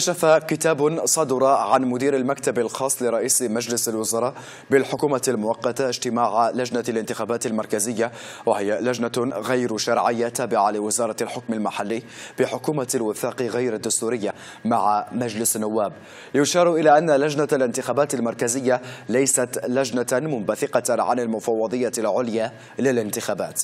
كشف كتاب صدر عن مدير المكتب الخاص لرئيس مجلس الوزراء بالحكومة المؤقتة اجتماع لجنة الانتخابات المركزية وهي لجنة غير شرعية تابعة لوزارة الحكم المحلي بحكومة الوثاق غير الدستورية مع مجلس النواب يشار إلى أن لجنة الانتخابات المركزية ليست لجنة منبثقة عن المفوضية العليا للانتخابات